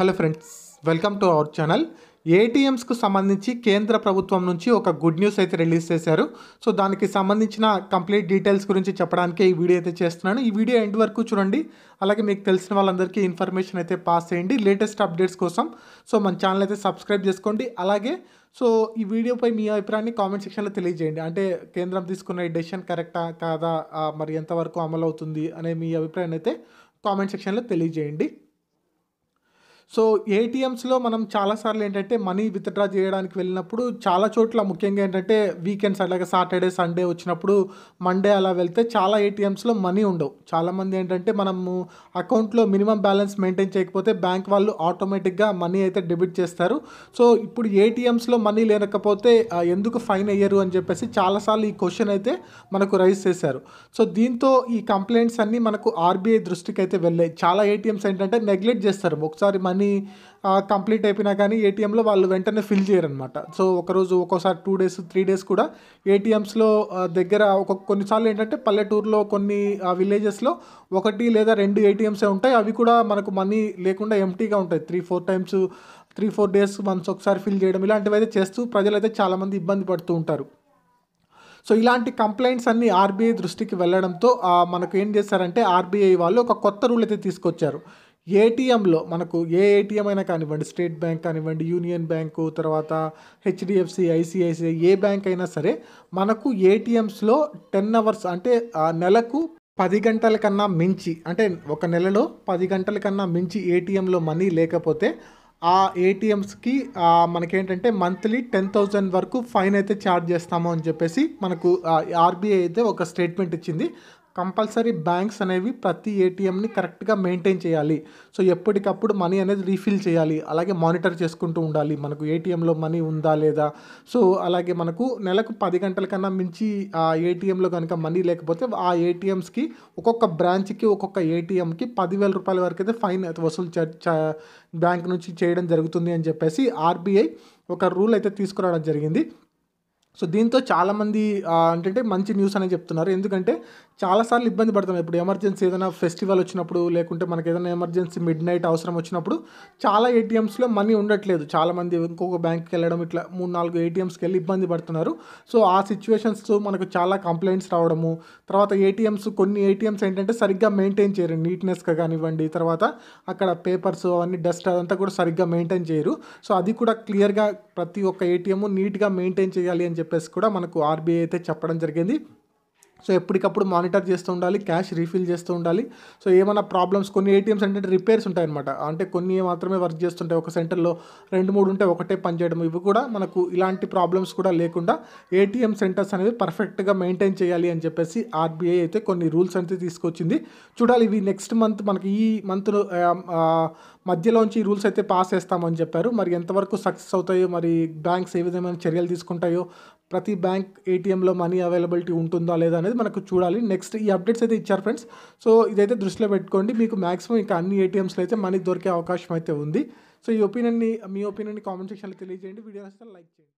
hello friends welcome to our channel ఏటీఎంస్కు సంబంధించి కేంద్ర ప్రభుత్వం నుంచి ఒక గుడ్ న్యూస్ అయితే రిలీజ్ చేశారు సో దానికి సంబంధించిన కంప్లీట్ డీటెయిల్స్ గురించి చెప్పడానికి ఈ వీడియో అయితే చేస్తున్నాను ఈ వీడియో ఎండ్ వరకు చూడండి అలాగే మీకు తెలిసిన వాళ్ళందరికీ ఇన్ఫర్మేషన్ అయితే పాస్ చేయండి లేటెస్ట్ అప్డేట్స్ కోసం సో మన ఛానల్ అయితే సబ్స్క్రైబ్ చేసుకోండి అలాగే సో ఈ వీడియోపై మీ అభిప్రాయాన్ని కామెంట్ సెక్షన్లో తెలియజేయండి అంటే కేంద్రం తీసుకున్న ఈ డెసిషన్ కరెక్టా కాదా మరి ఎంతవరకు అమలు అవుతుంది అనే మీ అభిప్రాయాన్ని అయితే కామెంట్ సెక్షన్లో తెలియజేయండి సో ఏటీఎమ్స్లో మనం చాలాసార్లు ఏంటంటే మనీ విత్డ్రా చేయడానికి వెళ్ళినప్పుడు చాలా చోట్ల ముఖ్యంగా ఏంటంటే వీకెండ్స్ అలాగే సాటర్డే సండే వచ్చినప్పుడు మండే అలా వెళ్తే చాలా ఏటీఎమ్స్లో మనీ ఉండవు చాలామంది ఏంటంటే మనము అకౌంట్లో మినిమం బ్యాలెన్స్ మెయింటైన్ చేయకపోతే బ్యాంక్ వాళ్ళు ఆటోమేటిక్గా మనీ అయితే డెబిట్ చేస్తారు సో ఇప్పుడు ఏటీఎమ్స్లో మనీ లేనకపోతే ఎందుకు ఫైన్ అయ్యారు అని చెప్పేసి చాలాసార్లు ఈ క్వశ్చన్ అయితే మనకు రైజ్ చేశారు సో దీంతో ఈ కంప్లైంట్స్ అన్నీ మనకు ఆర్బీఐ దృష్టికి అయితే వెళ్ళాయి చాలా ఏటీఎంస్ ఏంటంటే నెగ్లెక్ట్ చేస్తారు ఒకసారి మనీ మనీ కంప్లీట్ అయిపోయినా కానీ ఏటీఎంలో వాళ్ళు వెంటనే ఫిల్ చేయరనమాట సో ఒకరోజు ఒక్కోసారి టూ డేస్ త్రీ డేస్ కూడా ఏటీఎంస్లో దగ్గర ఒక కొన్నిసార్లు ఏంటంటే పల్లెటూరులో కొన్ని విలేజెస్లో ఒకటి లేదా రెండు ఏటీఎంసే ఉంటాయి అవి కూడా మనకు మనీ లేకుండా ఎంటీగా ఉంటాయి three four times three four days once ఒకసారి ఫిల్ చేయడం ఇలాంటివి అయితే చేస్తూ ప్రజలైతే చాలామంది ఇబ్బంది పడుతూ ఉంటారు సో ఇలాంటి కంప్లైంట్స్ అన్ని ఆర్బీఐ దృష్టికి వెళ్ళడంతో మనకు ఏం చేశారంటే ఆర్బీఐ వాళ్ళు ఒక కొత్త రూల్ అయితే తీసుకొచ్చారు ఏటీఎంలో మనకు ఏ ఏటీఎం అయినా కానివ్వండి స్టేట్ బ్యాంక్ కానివ్వండి యూనియన్ బ్యాంకు తర్వాత హెచ్డిఎఫ్సి ఐసిఐసిఐ ఏ బ్యాంక్ అయినా సరే మనకు ఏటీఎంస్లో టెన్ అవర్స్ అంటే ఆ నెలకు పది గంటల కన్నా మించి అంటే ఒక నెలలో పది గంటల కన్నా మించి ఏటీఎంలో మనీ లేకపోతే ఆ ఏటీఎమ్స్కి మనకేంటంటే మంత్లీ టెన్ థౌజండ్ వరకు ఫైన్ అయితే ఛార్జ్ చేస్తాము అని చెప్పేసి మనకు ఆర్బీఐ అయితే ఒక స్టేట్మెంట్ ఇచ్చింది కంపల్సరీ బ్యాంక్స్ అనేవి ప్రతి ఏటీఎంని కరెక్ట్గా మెయింటైన్ చేయాలి సో ఎప్పటికప్పుడు మనీ అనేది రీఫిల్ చేయాలి అలాగే మానిటర్ చేసుకుంటూ ఉండాలి మనకు ఏటీఎంలో మనీ ఉందా లేదా సో అలాగే మనకు నెలకు పది గంటల కన్నా మించి ఆ ఏటీఎంలో కనుక మనీ లేకపోతే ఆ ఏటీఎంస్కి ఒక్కొక్క బ్రాంచ్కి ఒక్కొక్క ఏటీఎంకి పదివేల రూపాయల వరకు అయితే ఫైన్ వసూలు బ్యాంక్ నుంచి చే చేయడం జరుగుతుంది అని చెప్పేసి ఆర్బీఐ ఒక రూల్ అయితే తీసుకురావడం జరిగింది సో దీంతో చాలామంది అంటే మంచి న్యూస్ అనేది చెప్తున్నారు ఎందుకంటే చాలాసార్లు ఇబ్బంది పడతాం ఇప్పుడు ఎమర్జెన్సీ ఏదైనా ఫెస్టివల్ వచ్చినప్పుడు లేకుంటే మనకి ఏదైనా ఎమర్జెన్సీ మిడ్ నైట్ అవసరం వచ్చినప్పుడు చాలా ఏటీఎమ్స్లో మనీ ఉండట్లేదు చాలామంది ఇంకొక బ్యాంక్కి వెళ్ళడం ఇట్లా మూడు నాలుగు ఏటీఎమ్స్కి వెళ్ళి ఇబ్బంది పడుతున్నారు సో ఆ సిచ్యువేషన్స్ మనకు చాలా కంప్లైంట్స్ రావడము తర్వాత ఏటీఎమ్స్ కొన్ని ఏటీఎమ్స్ ఏంటంటే సరిగ్గా మెయింటైన్ చేయరు నీట్నెస్గా కానివ్వండి తర్వాత అక్కడ పేపర్స్ అవన్నీ డస్ట్ అదంతా కూడా సరిగ్గా మెయింటైన్ చేయరు సో అది కూడా క్లియర్గా ప్రతి ఒక్క ఏటీఎం నీట్గా మెయింటైన్ చేయాలి అని చెప్పేసి కూడా మనకు ఆర్బీఐ అయితే చెప్పడం జరిగింది సో ఎప్పటికప్పుడు మానిటర్ చేస్తూ ఉండాలి క్యాష్ రీఫిల్ చేస్తూ ఉండాలి సో ఏమైనా ప్రాబ్లమ్స్ కొన్ని ఏటీఎమ్స్ అంటే రిపేర్స్ ఉంటాయన్నమాట అంటే కొన్ని మాత్రమే వర్క్ చేస్తుంటాయి ఒక సెంటర్లో రెండు మూడు ఉంటే ఒకటే పనిచేయడం ఇవి కూడా మనకు ఇలాంటి ప్రాబ్లమ్స్ కూడా లేకుండా ఏటీఎం సెంటర్స్ అనేవి పర్ఫెక్ట్గా మెయింటైన్ చేయాలి అని చెప్పేసి ఆర్బీఐ అయితే కొన్ని రూల్స్ అయితే తీసుకొచ్చింది చూడాలి ఇవి నెక్స్ట్ మంత్ మనకి ఈ మంత్ మధ్యలోంచి ఈ రూల్స్ అయితే పాస్ చేస్తామని చెప్పారు మరి ఎంతవరకు సక్సెస్ అవుతాయో మరి బ్యాంక్స్ ఏ విధమైన చర్యలు తీసుకుంటాయో ప్రతి బ్యాంక్ ఏటీఎంలో మనీ అవైలబిలిటీ ఉంటుందా లేదా అనేది మనకు చూడాలి నెక్స్ట్ ఈ అప్డేట్స్ అయితే ఇచ్చారు ఫ్రెండ్స్ సో ఇదైతే దృష్టిలో పెట్టుకోండి మీకు మ్యాక్సిమం ఇంకా అన్ని ఏటీఎంస్లో అయితే మనీ దొరికే అవకాశం అయితే ఉంది సో ఈ ఒపీనియన్ని మీ ఒపీనియన్ని కామెంట్ సెక్షన్లో తెలియజేయండి వీడియో నచ్చితే లైక్ చేయండి